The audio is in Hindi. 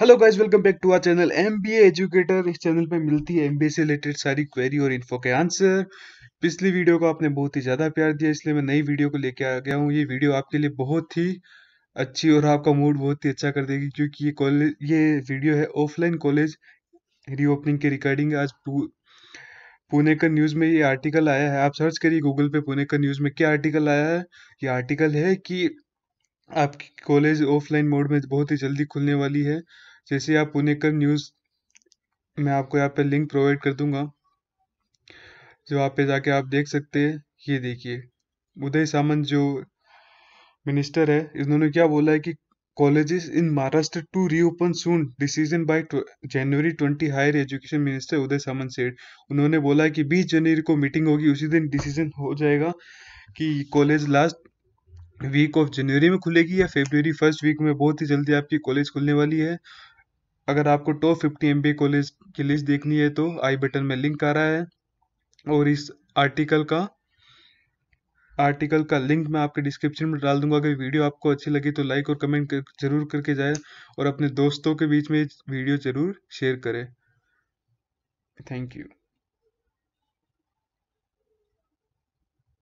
hello guys welcome back to our channel MBA educator इस चैनल पे मिलती है एमबीए से रिलेटेड सारी क्वेरी और इन्फो के आंसर पिछली वीडियो को आपने बहुत ही ज़्यादा प्यार दिया इसलिए मैं नई वीडियो को लेके आ गया हूँ ये वीडियो आपके लिए बहुत ही अच्छी और आपका मूड बहुत ही अच्छा कर देगी क्योंकि ये कॉलेज ये वीडियो है ऑफलाइन कॉलेज रीओपनिंग के रिकॉर्डिंग आज पुणे का न्यूज़ में ये आर्टिकल आया है आप सर्च करिए गूगल पे पुणे का न्यूज़ में क्या आर्टिकल आया है ये आर्टिकल है कि आपकी कॉलेज ऑफलाइन मोड में बहुत ही जल्दी खुलने वाली है जैसे आप पुनेकर न्यूज़ मैं आपको यहाँ पे लिंक प्रोवाइड कर दूंगा जो आप पे जाके आप देख सकते हैं ये देखिए उदय सामंत जो मिनिस्टर है इन्होंने क्या बोला है कि colleges in Maharashtra to reopen soon decision by January twenty higher education minister Uday Samant सेठ उन्होंने बोला है कि बीस जनवरी को मीटिंग होगी उसी दिन डिसीजन हो जाएगा कि college last week of January में खुलेगी या फेबररी फर्स्ट वीक में बहुत ही जल्दी आपकी कॉलेज खुलने वाली है अगर आपको टॉप फिफ्टी एम कॉलेज की लिस्ट देखनी है तो आई बटन में लिंक आ रहा है और इस आर्टिकल का आर्टिकल का लिंक मैं आपके डिस्क्रिप्शन में डाल दूंगा अगर वीडियो आपको अच्छी लगी तो लाइक और कमेंट कर, जरूर करके जाए और अपने दोस्तों के बीच में वीडियो जरूर शेयर करें थैंक यू